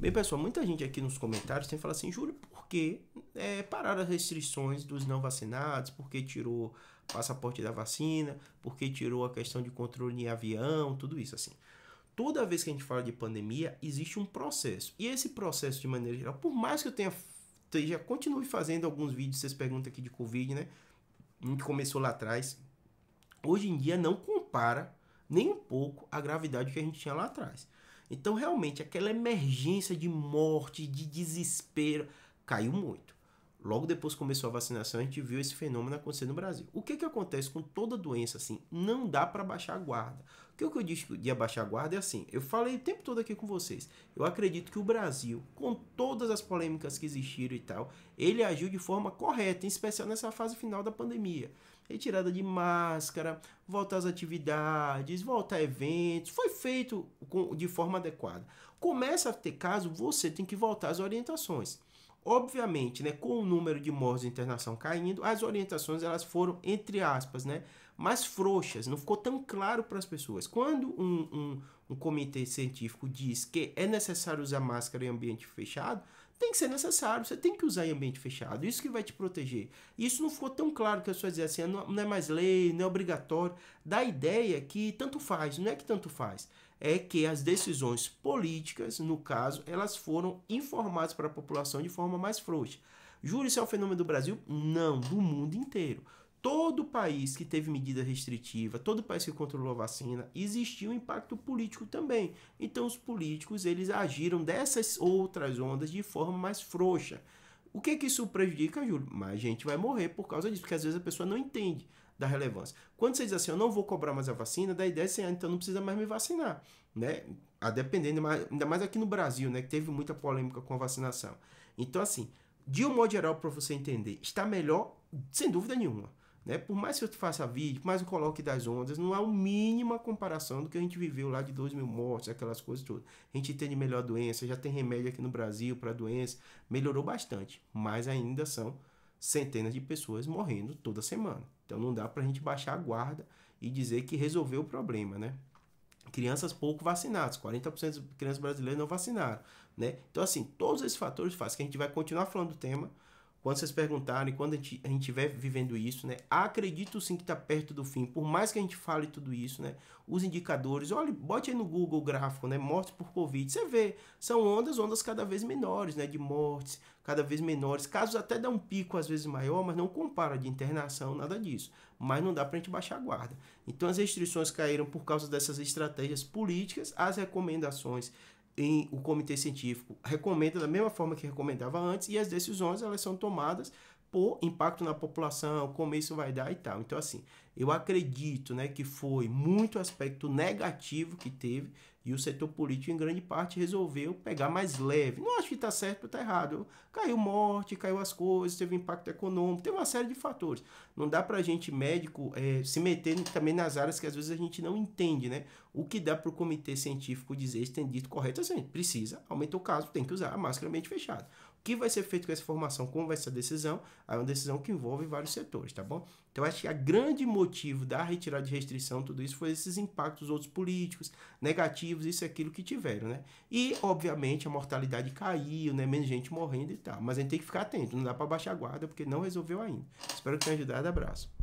Bem, pessoal, muita gente aqui nos comentários tem falado assim, Júlio, por que é, pararam as restrições dos não vacinados? Por que tirou passaporte da vacina? Por que tirou a questão de controle em avião? Tudo isso, assim. Toda vez que a gente fala de pandemia, existe um processo. E esse processo, de maneira geral, por mais que eu tenha, já continue fazendo alguns vídeos, vocês perguntam aqui de Covid, né? Que começou lá atrás. Hoje em dia não compara nem um pouco a gravidade que a gente tinha lá atrás. Então, realmente, aquela emergência de morte, de desespero, caiu muito. Logo depois começou a vacinação, a gente viu esse fenômeno acontecer no Brasil. O que, que acontece com toda doença assim? Não dá para baixar a guarda. O que, que eu disse de abaixar a guarda é assim: eu falei o tempo todo aqui com vocês. Eu acredito que o Brasil, com todas as polêmicas que existiram e tal, ele agiu de forma correta, em especial nessa fase final da pandemia. Retirada de máscara, volta às atividades, volta a eventos, foi feito de forma adequada. Começa a ter caso, você tem que voltar às orientações. Obviamente, né, com o número de mortes de internação caindo, as orientações elas foram, entre aspas, né, mais frouxas, não ficou tão claro para as pessoas. Quando um, um, um comitê científico diz que é necessário usar máscara em ambiente fechado, tem que ser necessário, você tem que usar em ambiente fechado, isso que vai te proteger. E isso não ficou tão claro que as pessoas dizem assim, ah, não é mais lei, não é obrigatório, da ideia que tanto faz, não é que tanto faz, é que as decisões políticas, no caso, elas foram informadas para a população de forma mais frouxa. Júri, isso é um fenômeno do Brasil? Não, do mundo inteiro. Todo país que teve medida restritiva, todo país que controlou a vacina, existiu um impacto político também. Então os políticos eles agiram dessas outras ondas de forma mais frouxa. O que que isso prejudica, Júlio? Mas gente vai morrer por causa disso, porque às vezes a pessoa não entende da relevância. Quando você diz assim, eu não vou cobrar mais a vacina, da ideia é assim, ah, então não precisa mais me vacinar, né? A dependendo, ainda mais aqui no Brasil, né, que teve muita polêmica com a vacinação. Então assim, de um modo geral para você entender, está melhor sem dúvida nenhuma. Né? Por mais que eu faça vídeo, por mais que eu coloque das ondas, não há uma mínima comparação do que a gente viveu lá de 2 mil mortes, aquelas coisas todas. A gente entende melhor a doença, já tem remédio aqui no Brasil para doença, melhorou bastante, mas ainda são centenas de pessoas morrendo toda semana. Então não dá para a gente baixar a guarda e dizer que resolveu o problema, né? Crianças pouco vacinadas, 40% das crianças brasileiras não vacinaram, né? Então assim, todos esses fatores fazem que a gente vai continuar falando do tema, quando vocês perguntarem, quando a gente estiver vivendo isso, né? Acredito sim que está perto do fim. Por mais que a gente fale tudo isso, né? Os indicadores, olha, bote aí no Google o gráfico, né? Mortes por Covid. Você vê, são ondas, ondas cada vez menores, né? De mortes, cada vez menores. Casos até dá um pico às vezes maior, mas não compara de internação, nada disso. Mas não dá para a gente baixar a guarda. Então as restrições caíram por causa dessas estratégias políticas, as recomendações em o comitê científico recomenda da mesma forma que recomendava antes e as decisões elas são tomadas por impacto na população, como isso vai dar e tal. Então assim, eu acredito né, que foi muito aspecto negativo que teve e o setor político, em grande parte, resolveu pegar mais leve. Não acho que está certo ou está errado. Caiu morte, caiu as coisas, teve impacto econômico, teve uma série de fatores. Não dá para a gente, médico, é, se meter também nas áreas que às vezes a gente não entende. né? O que dá para o comitê científico dizer estendido correto é assim, precisa, aumenta o caso, tem que usar a máscara mente fechada. O que vai ser feito com essa informação? Como vai ser a decisão? Aí é uma decisão que envolve vários setores, tá bom? Então, acho que a grande motivação motivo da retirada de restrição, tudo isso foi esses impactos outros políticos, negativos, isso e aquilo que tiveram, né? E, obviamente, a mortalidade caiu, né? Menos gente morrendo e tal. Mas a gente tem que ficar atento, não dá para baixar a guarda, porque não resolveu ainda. Espero que tenha ajudado, abraço.